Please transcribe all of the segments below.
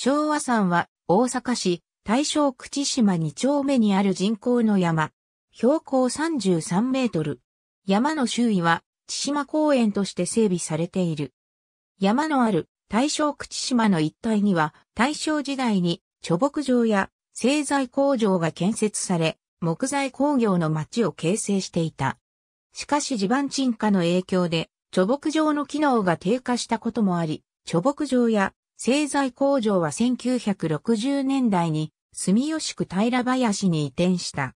昭和山は大阪市大正口島2丁目にある人工の山。標高33メートル。山の周囲は千島公園として整備されている。山のある大正口島の一帯には大正時代に貯木場や製材工場が建設され、木材工業の町を形成していた。しかし地盤沈下の影響で、貯木場の機能が低下したこともあり、貯木場や製材工場は1960年代に住吉区平林に移転した。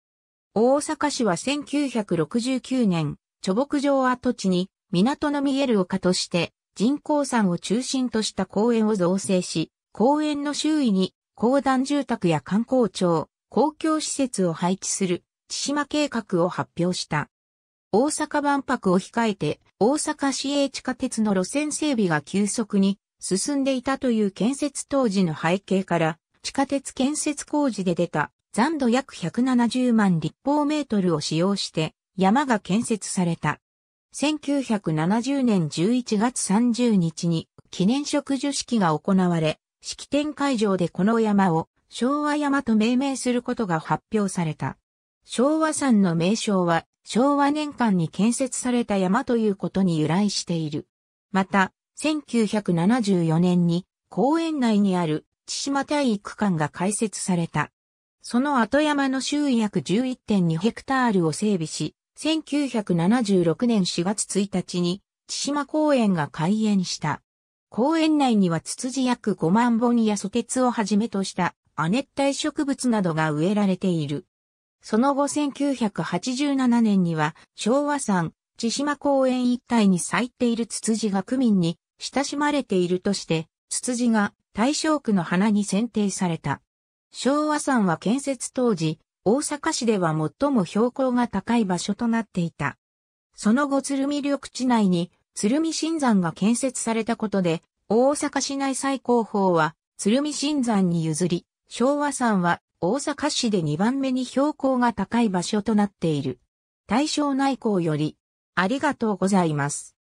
大阪市は1969年、貯牧場跡地に港の見える丘として人工山を中心とした公園を造成し、公園の周囲に公団住宅や観光庁、公共施設を配置する千島計画を発表した。大阪万博を控えて大阪市営地下鉄の路線整備が急速に進んでいたという建設当時の背景から、地下鉄建設工事で出た残土約170万立方メートルを使用して山が建設された。1970年11月30日に記念植樹式が行われ、式典会場でこの山を昭和山と命名することが発表された。昭和山の名称は昭和年間に建設された山ということに由来している。また、1974年に公園内にある千島体育館が開設された。その後山の周囲約11.2ヘクタールを整備し、1976年4月1日に千島公園が開園した。公園内にはツツジ約5万本やソテツをはじめとした亜熱帯植物などが植えられている。その後1987年には昭和山千島公園一帯に咲いているツツジが区民に親しまれているとして、ツツジが大正区の花に選定された。昭和山は建設当時、大阪市では最も標高が高い場所となっていた。その後鶴見緑地内に鶴見新山が建設されたことで、大阪市内最高峰は鶴見新山に譲り、昭和山は大阪市で2番目に標高が高い場所となっている。大正内向より、ありがとうございます。